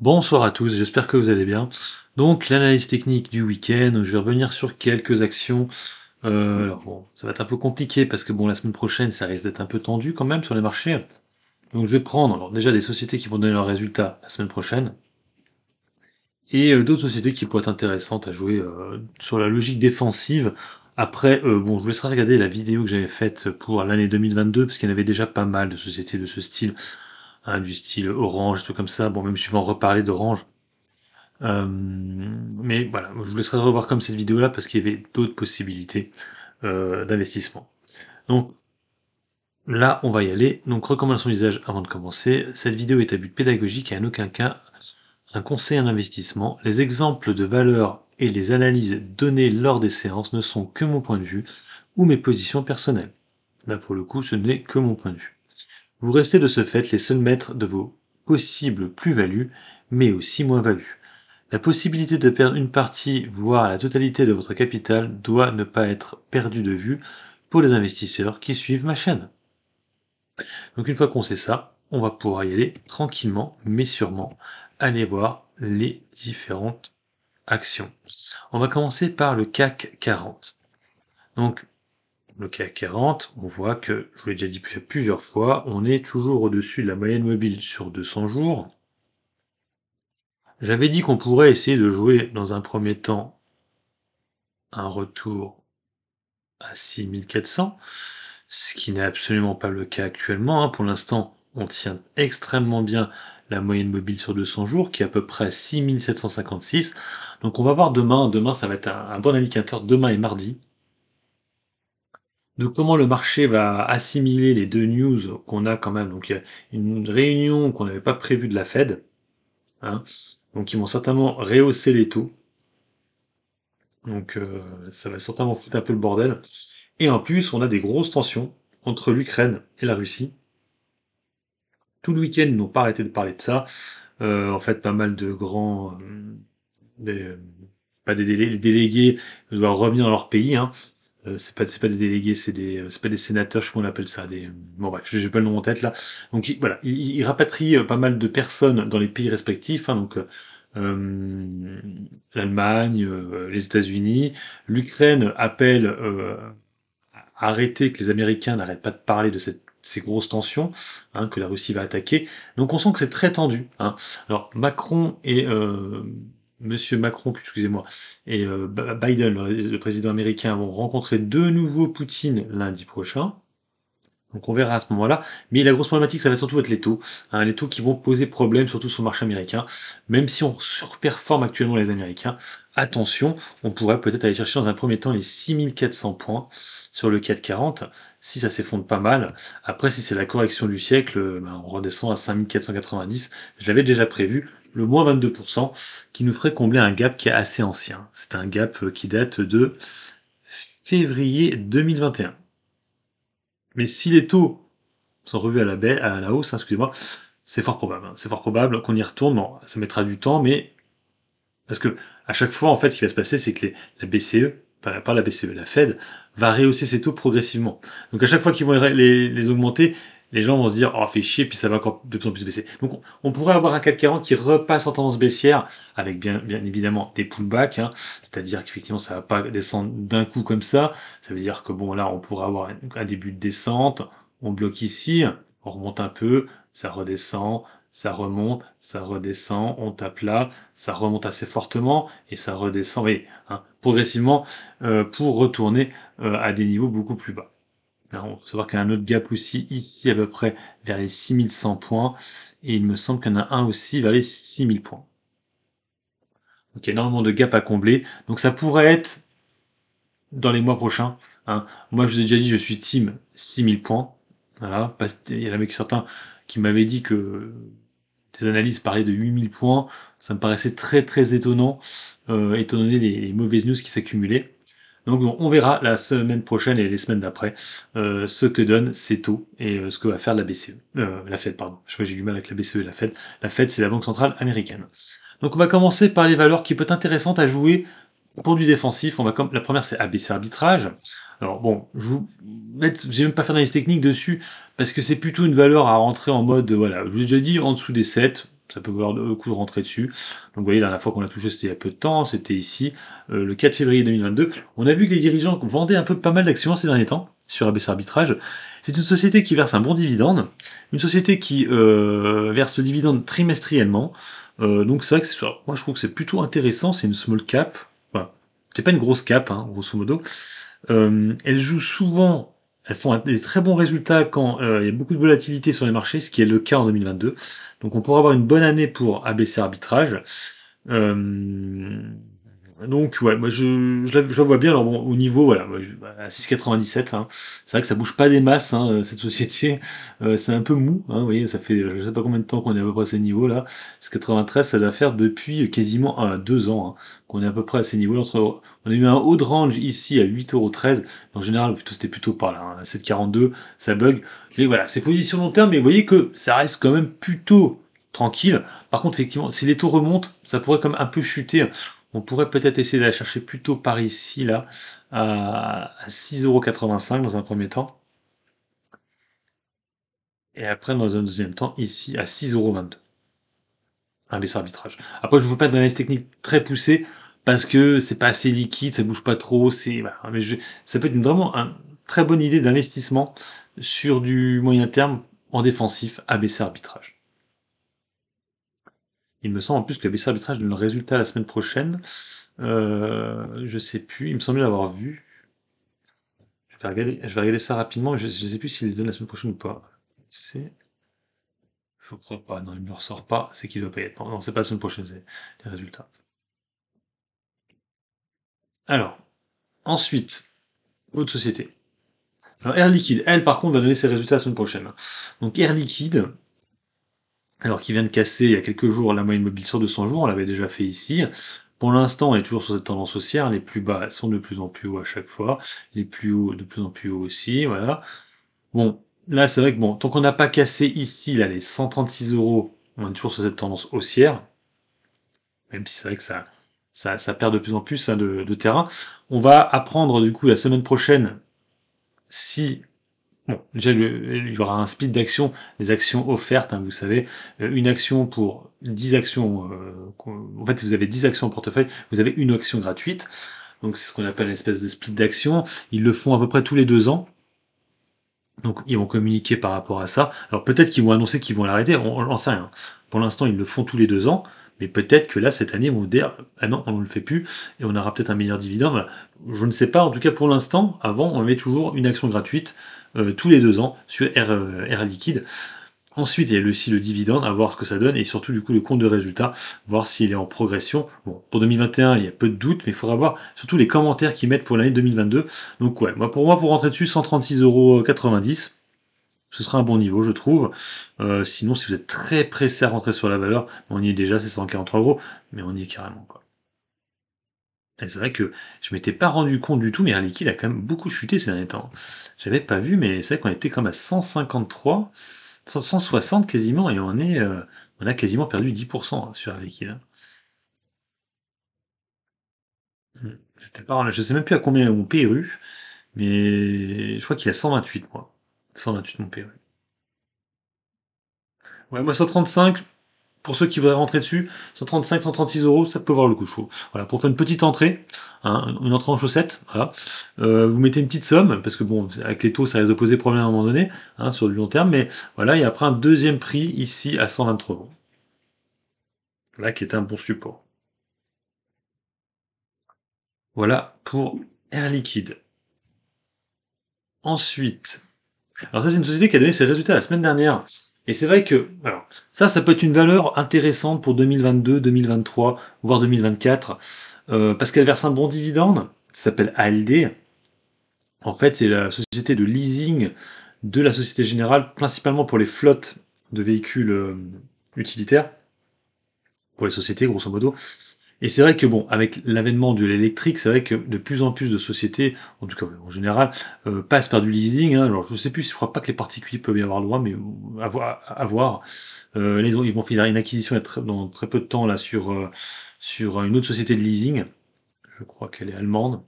Bonsoir à tous, j'espère que vous allez bien. Donc l'analyse technique du week-end, je vais revenir sur quelques actions. Euh, alors bon, ça va être un peu compliqué parce que bon la semaine prochaine ça risque d'être un peu tendu quand même sur les marchés. Donc je vais prendre alors, déjà des sociétés qui vont donner leurs résultats la semaine prochaine et euh, d'autres sociétés qui pourraient être intéressantes à jouer euh, sur la logique défensive. Après, bon, je vous laisserai regarder la vidéo que j'avais faite pour l'année 2022 parce qu'il y en avait déjà pas mal de sociétés de ce style Hein, du style orange, tout comme ça. Bon, même si je vais en reparler d'orange. Euh, mais voilà, je vous laisserai revoir comme cette vidéo-là parce qu'il y avait d'autres possibilités euh, d'investissement. Donc là, on va y aller. Donc recommandation d'usage avant de commencer. Cette vidéo est à but pédagogique et en aucun cas un conseil en investissement. Les exemples de valeurs et les analyses données lors des séances ne sont que mon point de vue ou mes positions personnelles. Là, pour le coup, ce n'est que mon point de vue. Vous restez de ce fait les seuls maîtres de vos possibles plus-values, mais aussi moins-values. La possibilité de perdre une partie, voire la totalité de votre capital doit ne pas être perdue de vue pour les investisseurs qui suivent ma chaîne. Donc une fois qu'on sait ça, on va pouvoir y aller tranquillement mais sûrement aller voir les différentes actions. On va commencer par le CAC 40. Donc le 40, on voit que, je vous l'ai déjà dit plusieurs fois, on est toujours au-dessus de la moyenne mobile sur 200 jours. J'avais dit qu'on pourrait essayer de jouer dans un premier temps un retour à 6400, ce qui n'est absolument pas le cas actuellement. Hein. Pour l'instant, on tient extrêmement bien la moyenne mobile sur 200 jours, qui est à peu près 6756. Donc on va voir demain. Demain, ça va être un bon indicateur, demain et mardi, donc, comment le marché va assimiler les deux news qu'on a quand même. Donc il y a une réunion qu'on n'avait pas prévue de la Fed. Hein. Donc ils vont certainement rehausser les taux. Donc euh, ça va certainement foutre un peu le bordel. Et en plus, on a des grosses tensions entre l'Ukraine et la Russie. Tout le week-end, ils n'ont pas arrêté de parler de ça. Euh, en fait, pas mal de grands... Euh, pas des, délégués doivent revenir dans leur pays. Hein. Euh, c'est pas c'est pas des délégués, c'est des euh, c'est pas des sénateurs, je sais pas on appelle ça des euh, bon bref, j'ai pas le nom en tête là. Donc voilà, il, rapatrie pas mal de personnes dans les pays respectifs, hein, donc l'Allemagne, les États-Unis, l'Ukraine appelle à arrêter que les Américains n'arrêtent pas de parler de cette ces grosses tensions hein, que la Russie va attaquer. Donc on sent que c'est très tendu. Hein. Alors Macron et Monsieur Macron, excusez-moi, et euh, Biden, le président américain, vont rencontrer de nouveau Poutine lundi prochain. Donc on verra à ce moment-là. Mais la grosse problématique, ça va surtout être les taux. Hein, les taux qui vont poser problème, surtout sur le marché américain. Même si on surperforme actuellement les Américains, attention, on pourrait peut-être aller chercher dans un premier temps les 6400 points sur le 440, si ça s'effondre pas mal. Après, si c'est la correction du siècle, euh, ben, on redescend à 5490. Je l'avais déjà prévu, le moins 22%, qui nous ferait combler un gap qui est assez ancien. C'est un gap euh, qui date de février 2021. Mais si les taux sont revus à la, baie, à la hausse, hein, excusez-moi, c'est fort probable. Hein. c'est fort probable qu'on y retourne. ça mettra du temps, mais parce que à chaque fois, en fait, ce qui va se passer, c'est que la BCE, pas la BCE, la Fed, va rehausser ses taux progressivement. Donc à chaque fois qu'ils vont les, augmenter, les gens vont se dire oh fait chier puis ça va encore de plus en plus baisser. Donc on pourrait avoir un 440 qui repasse en tendance baissière avec bien bien évidemment des pullbacks, hein. c'est-à-dire qu'effectivement ça va pas descendre d'un coup comme ça. Ça veut dire que bon là on pourrait avoir un début de descente, on bloque ici, on remonte un peu, ça redescend, ça remonte, ça redescend, on tape là, ça remonte assez fortement et ça redescend, hein, progressivement euh, pour retourner euh, à des niveaux beaucoup plus bas. Alors, il faut savoir qu'il y a un autre gap aussi ici à peu près vers les 6100 points. Et il me semble qu'il y en a un aussi vers les 6000 points. Donc il y a énormément de gaps à combler. Donc ça pourrait être dans les mois prochains. Hein. Moi je vous ai déjà dit je suis team 6000 points. Voilà. Il y en avait certains qui m'avaient dit que les analyses parlaient de 8000 points. Ça me paraissait très très étonnant, euh, étant les mauvaises news qui s'accumulaient. Donc on verra la semaine prochaine et les semaines d'après euh, ce que donne ces taux et euh, ce que va faire la BCE. Euh, la Fed, pardon. Je crois que j'ai du mal avec la BCE et la Fed. La Fed, c'est la Banque Centrale Américaine. Donc on va commencer par les valeurs qui peuvent être intéressantes à jouer pour du défensif. On va comme... La première, c'est ABC Arbitrage. Alors bon, je vous j'ai même pas faire d'analyse technique dessus, parce que c'est plutôt une valeur à rentrer en mode, voilà, je vous ai déjà dit, en dessous des 7, ça peut avoir le coup de rentrer dessus. Donc vous voyez, la dernière fois qu'on a touché, c'était il y a peu de temps, c'était ici, euh, le 4 février 2022. On a vu que les dirigeants vendaient un peu pas mal d'actions ces derniers temps sur ABS Arbitrage. C'est une société qui verse un bon dividende, une société qui euh, verse le dividende trimestriellement. Euh, donc c'est vrai que moi je trouve que c'est plutôt intéressant, c'est une small cap, Voilà. c'est pas une grosse cap, hein, grosso modo. Euh, elle joue souvent elles font des très bons résultats quand euh, il y a beaucoup de volatilité sur les marchés, ce qui est le cas en 2022. Donc on pourra avoir une bonne année pour abaisser Arbitrage. Euh, donc, ouais, moi, je, je, vois bien. Alors, au niveau, voilà, à 6,97, bah, hein, c'est vrai que ça bouge pas des masses, hein, euh, cette société. Euh, c'est un peu mou, hein, vous voyez, ça fait je sais pas combien de temps qu'on est à peu près à ces niveaux-là. 6,93, ça doit faire depuis quasiment 2 deux ans hein, qu'on est à peu près à ces niveaux. Entre, on a eu un haut de range ici à 8,13€. En général, plutôt, c'était plutôt par là, 7,42, ça bug. voilà, c'est position long terme, mais vous voyez que ça reste quand même plutôt tranquille. Par contre, effectivement, si les taux remontent, ça pourrait comme un peu chuter. On pourrait peut-être essayer de la chercher plutôt par ici, là, à 6,85€ dans un premier temps. Et après, dans un deuxième temps, ici, à 6,22€. Un baisse arbitrage. Après, je ne vous fais pas d'analyse technique très poussée, parce que c'est pas assez liquide, ça bouge pas trop, c'est, mais ça peut être vraiment une très bonne idée d'investissement sur du moyen terme en défensif, à baisser arbitrage. Il me semble en plus que BC Arbitrage donne le résultat la semaine prochaine. Je euh, je sais plus, il me semble l'avoir vu. Je vais, regarder, je vais ça rapidement, je ne sais plus s'il les donne la semaine prochaine ou pas. C'est. Je crois pas, non, il ne me ressort pas, c'est qu'il doit payer. Non, ce c'est pas la semaine prochaine, c'est les résultats. Alors, ensuite, autre société. Alors Air Liquide, elle par contre va donner ses résultats la semaine prochaine. Donc Air Liquide, alors qu'il vient de casser il y a quelques jours la moyenne mobile sur 200 jours, on l'avait déjà fait ici. Pour l'instant, on est toujours sur cette tendance haussière, les plus bas sont de plus en plus hauts à chaque fois, les plus hauts de plus en plus hauts aussi, voilà. Bon, là c'est vrai que bon, tant qu'on n'a pas cassé ici, là, les 136 euros, on est toujours sur cette tendance haussière, même si c'est vrai que ça, ça, ça, perd de plus en plus hein, de, de terrain. On va apprendre du coup la semaine prochaine si Bon, déjà, il y aura un split d'action, des actions offertes, hein, vous savez, euh, une action pour 10 actions, euh, en fait, si vous avez 10 actions en portefeuille, vous avez une action gratuite, donc c'est ce qu'on appelle une espèce de split d'action, ils le font à peu près tous les deux ans, donc ils vont communiquer par rapport à ça, alors peut-être qu'ils vont annoncer qu'ils vont l'arrêter, on ne sait rien, pour l'instant, ils le font tous les deux ans, mais peut-être que là, cette année, ils vont dire Ah non, on ne le fait plus et on aura peut-être un meilleur dividende. Je ne sais pas. En tout cas, pour l'instant, avant, on avait toujours une action gratuite euh, tous les deux ans sur R euh, Liquide. Ensuite, il y a aussi le dividende, à voir ce que ça donne, et surtout du coup le compte de résultat, voir s'il est en progression. Bon, pour 2021, il y a peu de doutes, mais il faudra voir surtout les commentaires qu'ils mettent pour l'année 2022. Donc ouais, moi pour moi, pour rentrer dessus, 136,90€. Ce sera un bon niveau, je trouve. Euh, sinon, si vous êtes très pressé à rentrer sur la valeur, on y est déjà, c'est 143 euros, mais on y est carrément. Quoi c'est vrai que je m'étais pas rendu compte du tout, mais un liquide a quand même beaucoup chuté ces derniers temps. J'avais pas vu, mais c'est vrai qu'on était comme à 153, 160 quasiment, et on est, euh, on a quasiment perdu 10% hein, sur un liquide. Hein. Hmm. Je sais même plus à combien mon PRU, mais je crois qu'il a 128, moi. 128, mon PRU. Ouais, moi 135, pour ceux qui voudraient rentrer dessus, 135, 136 euros, ça peut voir le coup. chaud. Voilà, pour faire une petite entrée, hein, une entrée en chaussettes, voilà. Euh, vous mettez une petite somme, parce que bon, avec les taux, ça risque de poser problème à un moment donné, hein, sur le long terme, mais voilà, il y a après un deuxième prix ici à 123 euros. Là, qui est un bon support. Voilà pour Air Liquide. Ensuite, alors ça c'est une société qui a donné ses résultats la semaine dernière. Et c'est vrai que ça, ça peut être une valeur intéressante pour 2022, 2023, voire 2024, euh, parce qu'elle verse un bon dividende, ça s'appelle ALD. En fait, c'est la société de leasing de la Société Générale, principalement pour les flottes de véhicules euh, utilitaires, pour les sociétés, grosso modo. Et c'est vrai que bon, avec l'avènement de l'électrique, c'est vrai que de plus en plus de sociétés, en tout cas en général, euh, passent par du leasing. Hein. Alors je ne sais plus, je crois pas que les particuliers peuvent y avoir le droit, mais avoir, euh, ils vont faire une acquisition dans très peu de temps là sur, euh, sur une autre société de leasing. Je crois qu'elle est allemande.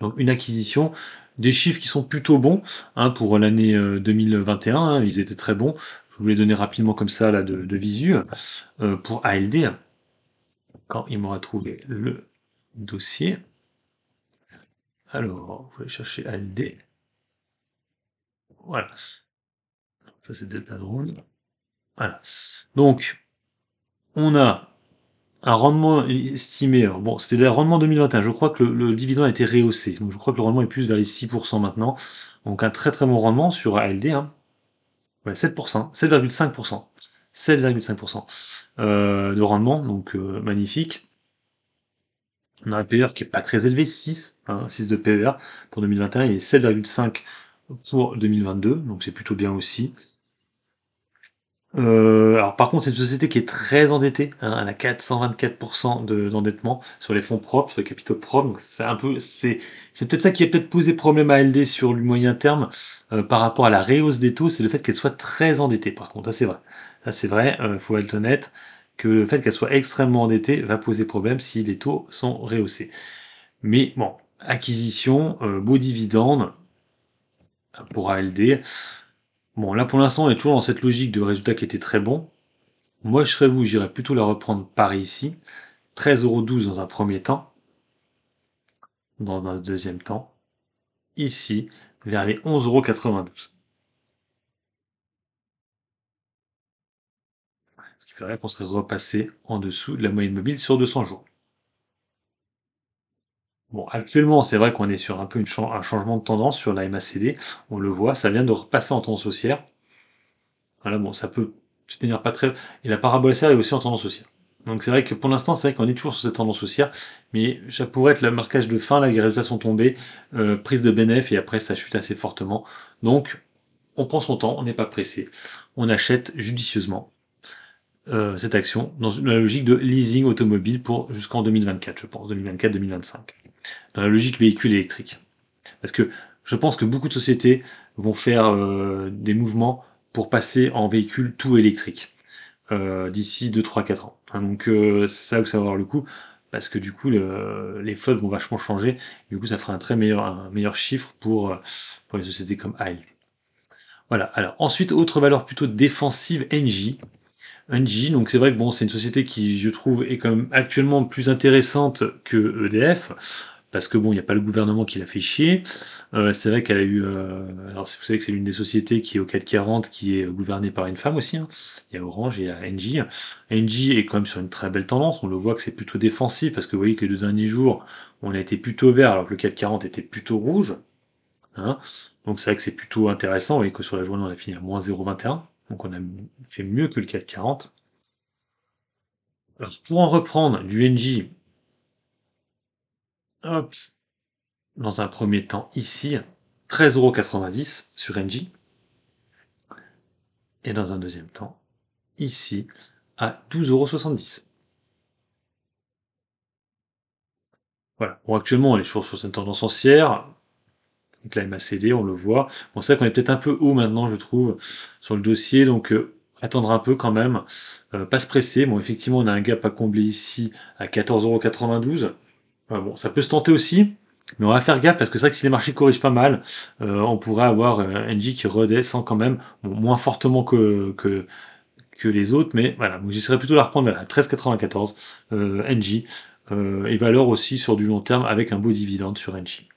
Donc une acquisition, des chiffres qui sont plutôt bons hein, pour l'année 2021. Hein. ils étaient très bons. Je voulais donner rapidement comme ça là de, visu pour ALD quand il m'aura trouvé le dossier. Alors, vous allez chercher ALD. Voilà. Ça, c'est Delta Drone. Voilà. Donc, on a un rendement estimé. bon, c'était le rendement 2021. Je crois que le, dividende a été rehaussé. Donc, je crois que le rendement est plus vers les 6% maintenant. Donc, un très très bon rendement sur ALD. Hein. Ouais, 7%, 7,5%. 7,5% euh, de rendement, donc euh, magnifique. On a un PER qui est pas très élevé, 6, hein, de PER pour 2021 et 7,5 pour 2022, donc c'est plutôt bien aussi. Euh, alors par contre, c'est une société qui est très endettée. Hein, elle a 424% d'endettement sur les fonds propres, sur les capitaux propres. Donc c'est un peu, c'est peut-être ça qui a peut-être posé problème à LD sur le moyen terme par rapport à la réhausse des taux, c'est le fait qu'elle soit très endettée. Par contre, ça c'est vrai. Ah, c'est vrai, il euh, faut être honnête, que le fait qu'elle soit extrêmement endettée va poser problème si les taux sont rehaussés. Mais bon, acquisition, euh, beau dividende euh, pour ALD. Bon, là pour l'instant, on est toujours dans cette logique de résultat qui était très bon. Moi, je serais vous, j'irais plutôt la reprendre par ici. 13,12€ dans un premier temps. Dans un deuxième temps. Ici, vers les 11,92€. On qu'on serait repassé en dessous de la moyenne mobile sur 200 jours. Bon, actuellement, c'est vrai qu'on est sur un peu un changement de tendance sur la MACD. On le voit, ça vient de repasser en tendance haussière. Voilà, bon, ça peut tenir pas très. Et la parabole serre est aussi en tendance haussière. Donc c'est vrai que pour l'instant, c'est vrai qu'on est toujours sur cette tendance haussière, mais ça pourrait être le marquage de fin, là, les résultats sont tombés, euh, prise de bénéfice et après ça chute assez fortement. Donc on prend son temps, on n'est pas pressé, on achète judicieusement. Euh, cette action dans la logique de leasing automobile pour jusqu'en 2024, je pense, 2024-2025, dans la logique véhicule électrique. Parce que je pense que beaucoup de sociétés vont faire euh, des mouvements pour passer en véhicule tout électrique euh, d'ici 2, 3, 4 ans. Hein, donc c'est ça où ça va avoir le coup, parce que du coup les flottes vont vachement changer, du coup ça fera un très meilleur, un meilleur chiffre pour, pour les sociétés comme ALT. Voilà, alors ensuite, autre valeur plutôt défensive, NJ, NG Donc c'est vrai que bon, c'est une société qui, je trouve, est comme actuellement plus intéressante que EDF parce que bon, il n'y a pas le gouvernement qui l'a fait chier. Euh, c'est vrai qu'elle a eu. Euh, alors, vous savez que c'est l'une des sociétés qui est au 40 qui est gouvernée par une femme aussi. Hein. Il y a Orange et il y a Engie. Engie est quand même sur une très belle tendance. On le voit que c'est plutôt défensif parce que vous voyez que les deux derniers jours, on a été plutôt vert alors que le 440 était plutôt rouge. Hein. Donc, c'est vrai que c'est plutôt intéressant. et que sur la journée, on a fini à moins 0,21. Donc on a fait mieux que le 440. Alors pour en reprendre du NJ, hop, dans un premier temps ici, 13,90€ sur NJ. Et dans un deuxième temps, ici, à 12,70€. Voilà. Bon, actuellement, les choses sont sur cette tendance donc la MACD, on le voit. Bon, c'est vrai qu'on est peut-être un peu haut maintenant, je trouve, sur le dossier. Donc euh, attendre un peu quand même. Euh, pas se presser. Bon, effectivement, on a un gap à combler ici à 14,92 €. bon, ça peut se tenter aussi. Mais on va faire gaffe parce que c'est vrai que si les marchés corrigent pas mal, euh, on pourrait avoir NJ qui redescend quand même, moins fortement que, que, que, les autres. Mais voilà, moi j'essaierai plutôt de la reprendre à 13,94 NJ. et valeur aussi sur du long terme avec un beau dividende sur NJ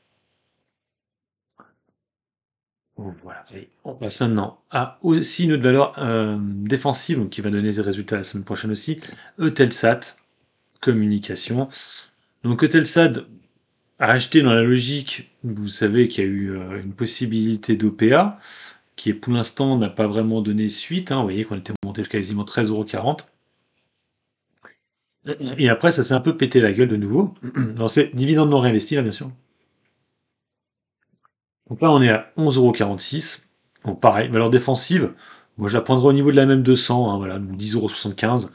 on passe maintenant à aussi notre valeur euh, défensive qui va donner des résultats la semaine prochaine aussi, Eutelsat Communication. Donc Eutelsat a acheté dans la logique, vous savez qu'il y a eu euh, une possibilité d'OPA qui pour l'instant n'a pas vraiment donné suite. Hein. Vous voyez qu'on était monté jusqu'à quasiment 13,40€. Et après, ça s'est un peu pété la gueule de nouveau. Alors c'est dividende non réinvesti là, bien sûr. Donc là, on est à 11,46€. Bon pareil, valeur défensive, moi je la prendrai au niveau de la même 200, hein, voilà, 10,75€.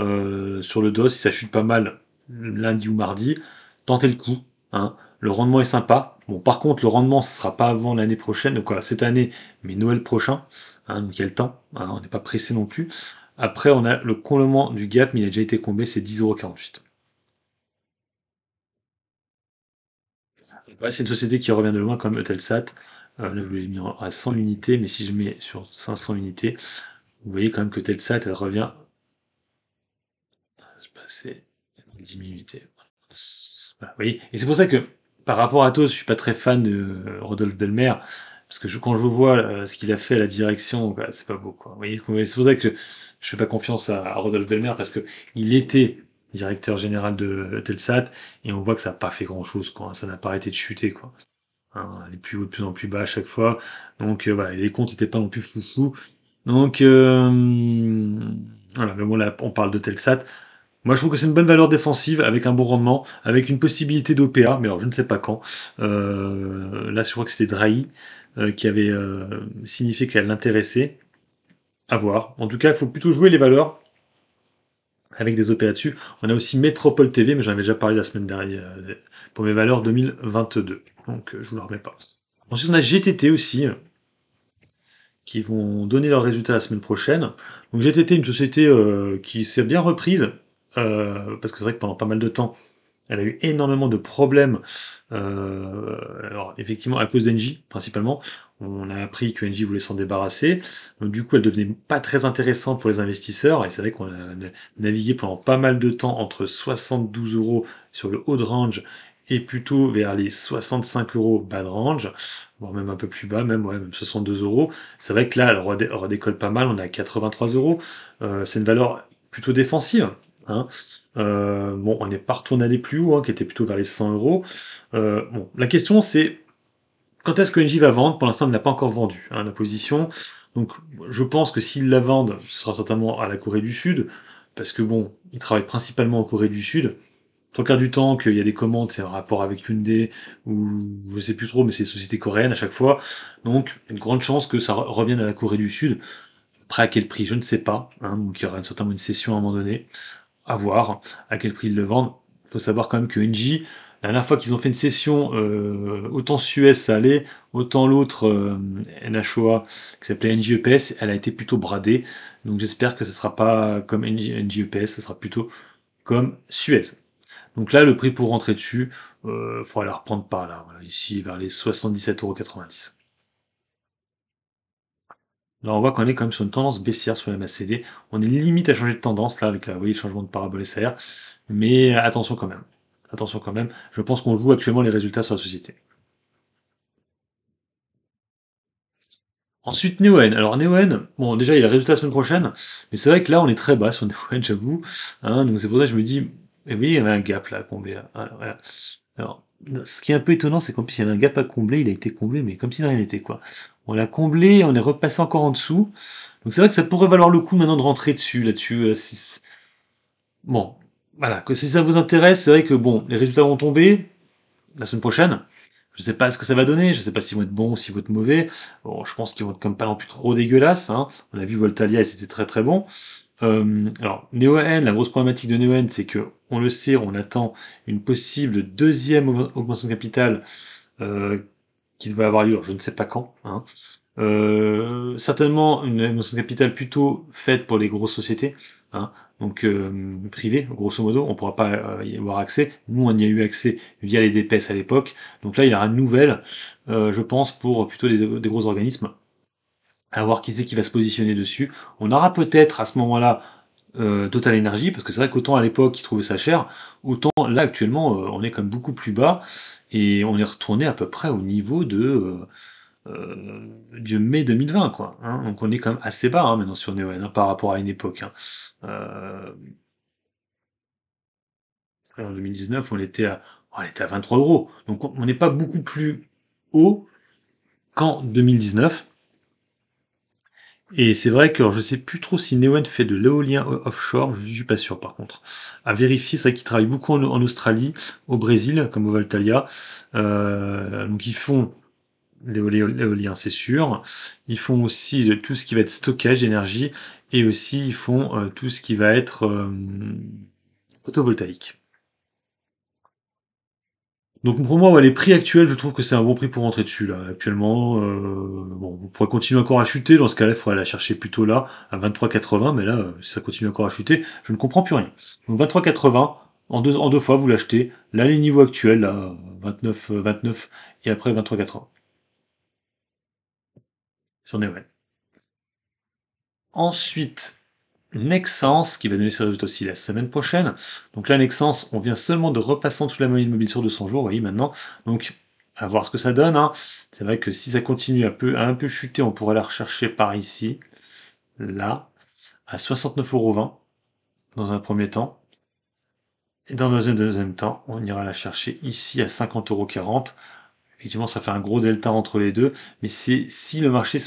Euh, sur le dos, si ça chute pas mal lundi ou mardi, tentez le coup. Hein. Le rendement est sympa. Bon, par contre, le rendement, ce sera pas avant l'année prochaine, donc voilà, cette année, mais Noël prochain. Hein, donc il y a le temps, hein, on n'est pas pressé non plus. Après, on a le comblement du gap, mais il a déjà été comblé, c'est 10,48€. Ouais, c'est une société qui revient de loin comme Eutelsat. Euh, là, vous l'avez mis à 100 unités, mais si je mets sur 500 unités, vous voyez quand même que Telsat, elle revient. Je passais 10 000 unités. vous bah, voyez. Et c'est pour ça que par rapport à Tos, je suis pas très fan de Rodolphe Belmer. Parce que je, quand je vois euh, ce qu'il a fait à la direction, bah, c'est pas beau. Quoi. Vous voyez, c'est pour ça que je, ne fais pas confiance à, à Rodolphe Belmer parce que il était directeur général de Telsat, et on voit que ça n'a pas fait grand-chose, quoi. Ça n'a pas arrêté de chuter, quoi. Hein, les plus hauts de plus en plus bas à chaque fois. Donc euh, les comptes n'étaient pas non plus foufou. Donc euh, voilà, mais bon là on parle de Telsat. Moi je trouve que c'est une bonne valeur défensive avec un bon rendement, avec une possibilité d'OPA, mais alors je ne sais pas quand. Euh, là je crois que c'était Drahi euh, qui avait signifié qu'elle l'intéressait. À voir. En tout cas, il faut plutôt jouer les valeurs avec des OP dessus On a aussi Métropole TV, mais j'en avais déjà parlé la semaine dernière, euh, pour mes valeurs 2022. Donc euh, je ne vous le remets pas. Ensuite, on a GTT aussi, euh, qui vont donner leurs résultats la semaine prochaine. Donc GTT, une société qui s'est bien reprise, parce que c'est vrai que pendant pas mal de temps, elle a eu énormément de problèmes euh, alors effectivement à cause d'Engie principalement, on a appris que voulait s'en débarrasser. Donc, du coup, elle devenait pas très intéressante pour les investisseurs. Et c'est vrai qu'on a navigué pendant pas mal de temps entre 72 euros sur le haut de range et plutôt vers les 65 euros bas de range, voire même un peu plus bas, même, ouais, même 62 euros. C'est vrai que là, elle redécolle pas mal. On est à 83 euros. Euh, c'est une valeur plutôt défensive. Hein. Euh, bon, on n'est pas retourné à des plus hauts, hein, qui étaient plutôt vers les 100 euros. Euh, bon, la question c'est quand est-ce que NJ va vendre Pour l'instant, il n'a pas encore vendu hein, la position. Donc, je pense que s'il la vend, ce sera certainement à la Corée du Sud, parce que bon, il travaille principalement en Corée du Sud. Tant quarts du temps qu'il y a des commandes, c'est un rapport avec Hyundai ou je sais plus trop, mais c'est des sociétés coréennes à chaque fois. Donc, une grande chance que ça revienne à la Corée du Sud. Après, à quel prix, je ne sais pas. Hein, donc, il y aura certainement une session à un moment donné à voir à quel prix ils le vendent. Faut savoir quand même que NJ, la dernière fois qu'ils ont fait une session, euh, autant Suez ça allait, autant l'autre euh, NHOA qui s'appelait NJEPS, e elle a été plutôt bradée. Donc j'espère que ce sera pas comme NJ, e ce sera plutôt comme Suez. Donc là, le prix pour rentrer dessus, il euh, faut reprendre par là, voilà, ici vers les 77,90€. Là, on voit qu'on est quand même sur une tendance baissière sur le MACD. On est limite à changer de tendance, là, avec le changement de parabole SR. Mais euh, attention quand même. Attention quand même. Je pense qu'on joue actuellement les résultats sur la société. Ensuite, Neoen. Alors, Neoen, bon, déjà, il a les résultats la semaine prochaine, mais c'est vrai que là, on est très bas sur Neoen, j'avoue. Hein, donc, c'est pour ça que je me dis, eh oui, il y avait un gap là à combler. Alors, ce qui est un peu étonnant, c'est qu'en plus, il y avait un gap à combler, il a été comblé, mais comme si rien n'était, quoi on l'a comblé, on est repassé encore en dessous. Donc c'est vrai que ça pourrait valoir le coup maintenant de rentrer dessus, là-dessus. Euh, bon, voilà, que si ça vous intéresse, c'est vrai que bon, les résultats vont tomber la semaine prochaine. Je ne sais pas ce que ça va donner, je ne sais pas s'ils vont être bons ou s'ils vont être mauvais. Bon, je pense qu'ils vont être comme pas non plus trop dégueulasses. Hein. On a vu Voltalia et c'était très très bon. Euh, alors, NeoN, la grosse problématique de NeoN, c'est que, on le sait, on attend une possible deuxième augmentation de capital euh, qui devait avoir lieu, je ne sais pas quand. Hein. Euh, certainement une de capital plutôt faite pour les grosses sociétés, hein, donc euh, privées, grosso modo, on ne pourra pas euh, y avoir accès. Nous, on y a eu accès via les DPS à l'époque. Donc là, il y aura une nouvelle, euh, je pense, pour plutôt des, des gros organismes. À voir qui c'est qui va se positionner dessus. On aura peut-être à ce moment-là euh, Total Energy, parce que c'est vrai qu'autant à l'époque il trouvait ça cher, autant là actuellement euh, on est comme beaucoup plus bas et on est retourné à peu près au niveau de, euh, mai 2020 quoi. Hein. Donc on est quand même assez bas hein, maintenant sur néo par rapport à une époque. Hein. En 2019 on était on était à 23 euros, donc on n'est pas beaucoup plus haut qu'en 2019. Et c'est vrai que je sais plus trop si Neoen fait de l'éolien offshore, je suis pas sûr par contre. À vérifier, c'est vrai qu'ils travaillent beaucoup en, Australie, au Brésil, comme au Valtalia. Euh, donc ils font l'éolien, c'est sûr. Ils font aussi tout ce qui va être stockage d'énergie et aussi ils font euh, tout ce qui va être euh, photovoltaïque. Donc pour moi, les prix actuels, je trouve que c'est un bon prix pour rentrer dessus là. Actuellement, euh, bon, on pourrait continuer encore à chuter. Dans ce cas-là, il faudrait la chercher plutôt là, à 23,80. Mais là, euh, si ça continue encore à chuter, je ne comprends plus rien. Donc 23,80 en deux en deux fois, vous l'achetez. Là, les niveaux actuels, là, 29, 29 euh, et après 23,80 sur Ensuite, Nexence qui va donner ses résultats aussi la semaine prochaine. Donc là, Nexence, on vient seulement de repasser en toute la moyenne mobile sur 200 jours, vous voyez maintenant. Donc à voir ce que ça donne. Hein. C'est vrai que si ça continue à, peu, à un peu chuter, on pourrait la rechercher par ici, là, à 69,20€ dans un premier temps. Et dans un deuxième temps, on ira la chercher ici à 50,40€. Effectivement, ça fait un gros delta entre les deux, mais c'est si le marché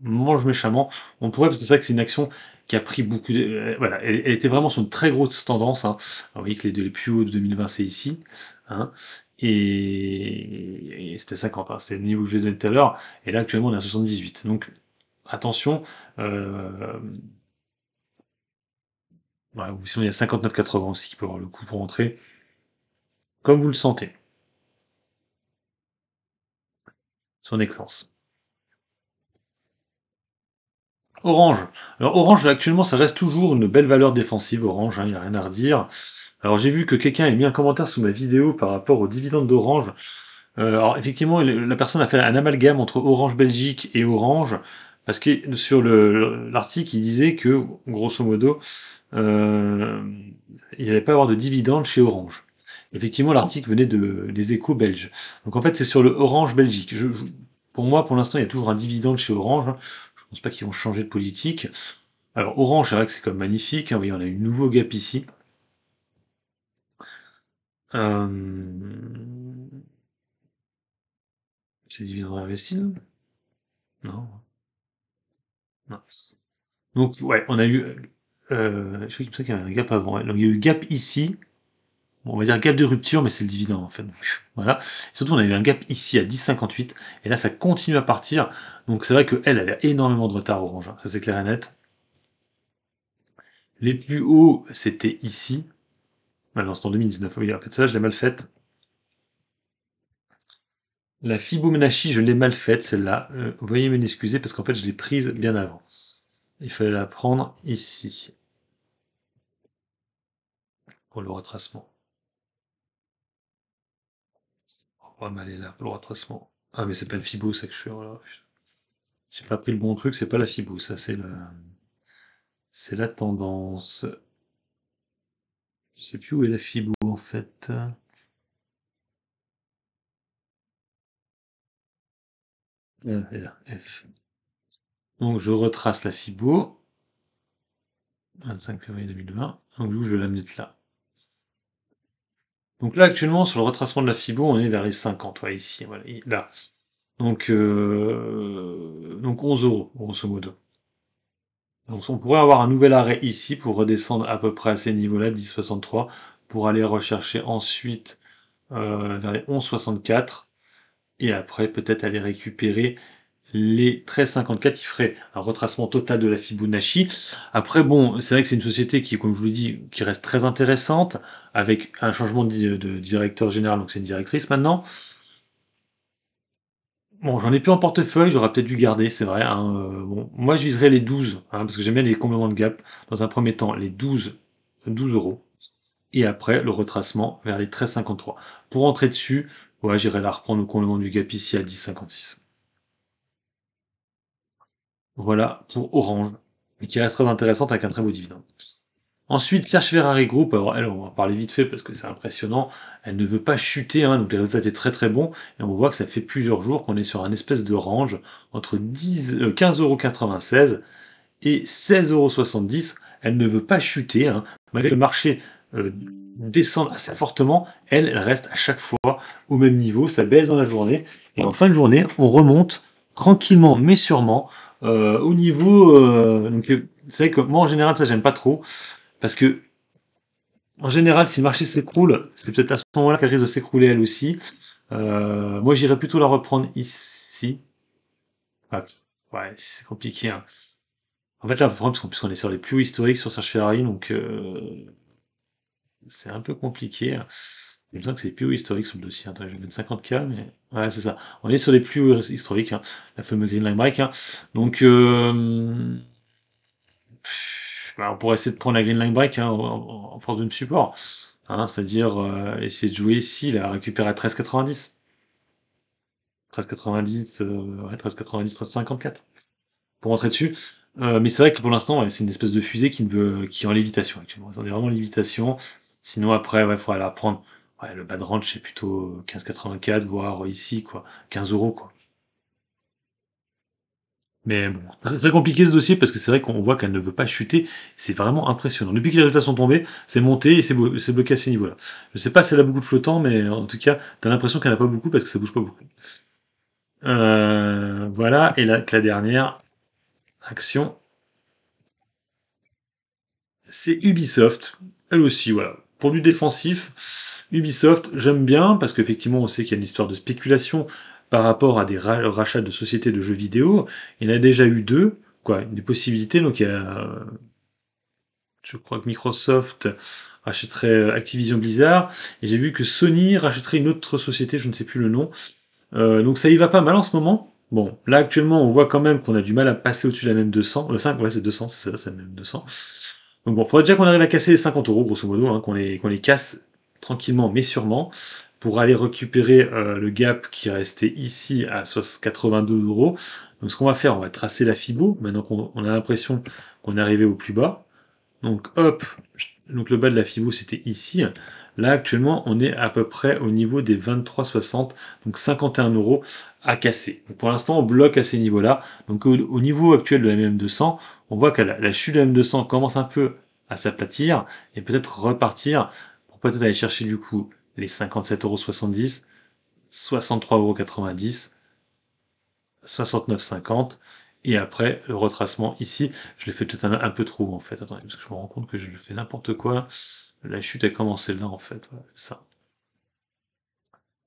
mange méchamment, on pourrait, parce c'est que c'est une action a pris beaucoup de. Euh, voilà, elle, était vraiment sur une très grosse tendance. Hein. vous voyez que les, deux, les plus hauts de 2020, c'est ici. Hein. Et, c'était 50, hein. c'est le niveau que je vous ai donné tout à l'heure. Et là, actuellement, on est à 78. Donc, attention. Euh, sinon, il y a 59,80 aussi qui peut avoir le coup pour rentrer. Comme vous le sentez. Son éclance. Orange. Alors Orange, actuellement, ça reste toujours une belle valeur défensive, Orange, il hein, n'y a rien à redire. Alors j'ai vu que quelqu'un a mis un commentaire sous ma vidéo par rapport aux dividendes d'Orange. Euh, alors effectivement, la personne a fait un amalgame entre Orange Belgique et Orange, parce que sur l'article, il disait que, grosso modo, euh, il n'allait pas avoir de dividendes chez Orange. Effectivement, l'article venait de, des échos belges. Donc en fait, c'est sur le Orange Belgique. pour moi, pour l'instant, il y a toujours un dividende chez Orange. Hein pense pas qu'ils vont changer de politique. Alors Orange, c'est vrai que c'est comme magnifique. Hein. on a eu un nouveau gap ici. Euh, c'est dividende réinvesti, non Non. Donc, ouais, on a eu... Euh, je ça qu'il y avait un gap avant. Donc, il y a eu gap ici, on va dire gap de rupture, mais c'est le dividende en fait. Donc, voilà. surtout, on a eu un gap ici à 10,58, et là, ça continue à partir. Donc c'est vrai que elle, a énormément de retard orange, hein. ça c'est clair et net. Les plus hauts, c'était ici. Ah non, c'est en 2019. Oui, en fait, ça, je l'ai mal faite. La Fibonacci je l'ai mal faite, celle-là. Euh, Vous me m'excuser parce qu'en fait, je l'ai prise bien avant. Il fallait la prendre ici. Pour le retracement. Oh, mais le retracement. Ah, mais c'est pas le fibo, ça que je suis. J'ai pas pris le bon truc, c'est pas la fibo, ça c'est la. C'est la tendance. Je sais plus où est la fibo en fait. Ah, F. Donc je retrace la fibo. 25 février 2020. Donc je vais la mettre là. Donc là, actuellement, sur le retracement de la FIBO, on est vers les 50, ici, là. Donc, euh, donc 11 euros, grosso modo. Donc on pourrait avoir un nouvel arrêt ici pour redescendre à peu près à ces niveaux-là, 10,63, pour aller rechercher ensuite euh, vers les 11,64, et après peut-être aller récupérer les 13,54, il ferait un retracement total de la Fibonacci. Après, bon, c'est vrai que c'est une société qui, comme je vous le dis, qui reste très intéressante, avec un changement de, directeur général, donc c'est une directrice maintenant. Bon, j'en ai plus en portefeuille, j'aurais peut-être dû garder, c'est vrai. Hein, euh, bon, moi, je viserais les 12, hein, parce que j'aime bien les compléments de gap. Dans un premier temps, les 12, 12 euros. Et après, le retracement vers les 13,53. Pour entrer dessus, ouais, j'irai la reprendre au complément du gap ici à 10,56. Voilà pour Orange, mais qui reste très intéressante avec un très beau dividende. Ensuite, Serge Ferrari Group, alors elle, on va parler vite fait parce que c'est impressionnant, elle ne veut pas chuter, hein, donc les résultats étaient très très bons, et on voit que ça fait plusieurs jours qu'on est sur un espèce de range entre 15,96€ euh, et 16,70€, elle ne veut pas chuter, hein. malgré le marché euh, descende descendre assez fortement, elle, elle reste à chaque fois au même niveau, ça baisse dans la journée, et en fin de journée, on remonte tranquillement mais sûrement euh, au niveau, euh, donc euh, c'est que moi en général ça j'aime pas trop parce que en général si le marché s'écroule, c'est peut-être à ce moment-là qu'elle risque de s'écrouler elle aussi. Euh, moi j'irais plutôt la reprendre ici. Ah, ouais, c'est compliqué. Hein. En fait là, le problème, parce est sur les plus historiques sur Serge Ferrari, donc euh, c'est un peu compliqué. Hein me l'impression que c'est plus historiques sur le dossier. Attends, hein. je vais 50K, mais ouais, c'est ça. On est sur les plus hauts historiques, hein. la fameuse Green Line Break. Hein. Donc, euh, bah, on pourrait essayer de prendre la Green Line Break en, force de support. C'est-à-dire euh, essayer de jouer ici, la récupérer à 13,90. 13,90, euh, ouais, 13,90, 13,54 pour rentrer dessus. mais c'est vrai que pour l'instant, c'est une espèce de fusée qui ne veut, qui est en lévitation actuellement. On est vraiment en lévitation. Sinon, après, il faut faudra la prendre le bas de range, c'est plutôt 15,84, voire ici, quoi, 15 euros, quoi. Mais bon, très compliqué ce dossier parce que c'est vrai qu'on voit qu'elle ne veut pas chuter. C'est vraiment impressionnant. Depuis que les résultats sont tombés, c'est monté et c'est bloqué à ces niveaux-là. Je sais pas si elle a beaucoup de flottant, mais en tout cas, t'as l'impression qu'elle n'a pas beaucoup parce que ça bouge pas beaucoup. Euh, voilà, et la, la dernière action, c'est Ubisoft. Elle aussi, voilà. Pour du défensif, Ubisoft, j'aime bien parce qu'effectivement, on sait qu'il y a une histoire de spéculation par rapport à des rachats de sociétés de jeux vidéo. Il y en a déjà eu deux, quoi, des possibilités. Donc, il y a, je crois que Microsoft rachèterait euh, Activision Blizzard, et j'ai vu que Sony rachèterait une autre société, je ne sais plus le nom. Euh, donc ça y va pas mal en ce moment. Bon, là actuellement, on voit quand même qu'on a du mal à passer au-dessus de la même 200, euh, ouais, c'est 200, c'est ça, c'est la même 200. Donc bon, il faudrait déjà qu'on arrive à casser les 50 euros, grosso modo, hein, qu'on les, qu'on les casse tranquillement mais sûrement pour aller récupérer euh, le gap qui est resté ici à 82 euros. Donc ce qu'on va faire, on va tracer la FIBO. Maintenant qu'on a l'impression qu'on est arrivé au plus bas. Donc hop, donc le bas de la FIBO c'était ici. Là actuellement on est à peu près au niveau des 23,60, donc 51 euros à casser. pour l'instant on bloque à ces niveaux-là. Donc au, niveau actuel de la MM200, on voit que la, la chute de la MM200 commence un peu à s'aplatir et peut-être repartir peut-être aller chercher du coup les 57,70€, 63,90€, 69,50 et après le retracement ici, je l'ai fait peut-être un, peu trop en fait. Attendez, parce que je me rends compte que je fais n'importe quoi. La chute a commencé là en fait, voilà, c'est ça.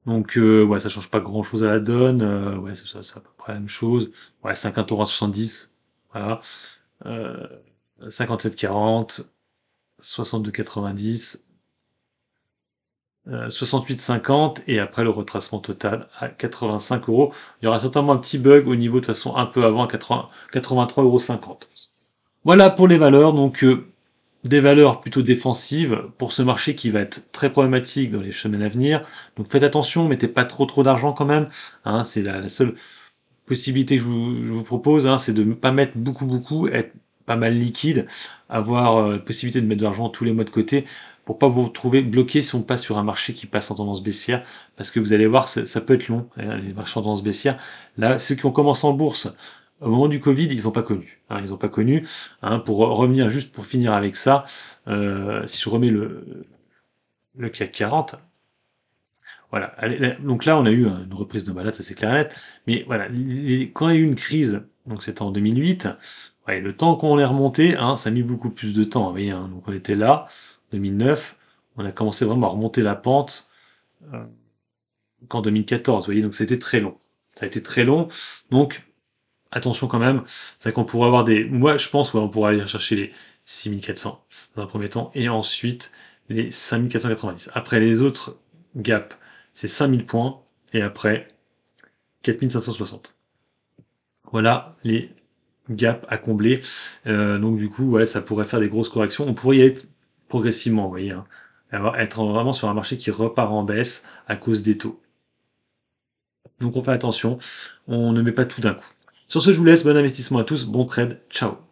Donc euh, ouais, ça change pas grand-chose à la donne. Euh, ouais, c'est ça, c'est à peu près la même chose. Ouais, 50,70€, voilà. Euh, 57,40, 62,90, 68,50 euh, et après le retracement total à 85 euros. Il y aura certainement un petit bug au niveau de façon un peu avant à 83,50 euros. Voilà pour les valeurs, donc euh, des valeurs plutôt défensives pour ce marché qui va être très problématique dans les semaines à venir. Donc faites attention, mettez pas trop trop d'argent quand même. Hein. c'est la, seule possibilité que je vous, propose, hein, c'est de ne pas mettre beaucoup beaucoup, être pas mal liquide, avoir euh, la possibilité de mettre de l'argent tous les mois de côté pour pas vous trouver bloqué si on passe sur un marché qui passe en tendance baissière, parce que vous allez voir, ça, ça peut être long, euh, les marchés en tendance baissière. Là, ceux qui ont commencé en bourse, au moment du Covid, ils n'ont pas connu. Hein, ils n'ont pas connu. Hein, pour revenir juste pour finir avec ça, euh, si je remets le, le CAC 40, voilà. Donc là, on a eu une reprise de balade, ça c'est clair net. Mais voilà, quand il y a eu une crise, donc c'était en 2008, le temps qu'on est remonté, hein, ça a mis beaucoup plus de temps. Vous voyez, donc on était là, 2009, on a commencé vraiment à remonter la pente euh, qu'en 2014, vous voyez, donc c'était très long. Ça a été très long, donc attention quand même, c'est qu'on pourrait avoir des... Moi, je pense, ouais, on pourrait aller chercher les 6400 dans un premier temps, et ensuite les 5490. Après les autres gaps, c'est 5000 points, et après 4560. Voilà les gaps à combler. Euh, donc du coup, ouais, ça pourrait faire des grosses corrections. On pourrait y être progressivement, vous voyez. Hein. Être vraiment sur un marché qui repart en baisse à cause des taux. Donc on fait attention, on ne met pas tout d'un coup. Sur ce, je vous laisse, bon investissement à tous, bon trade, ciao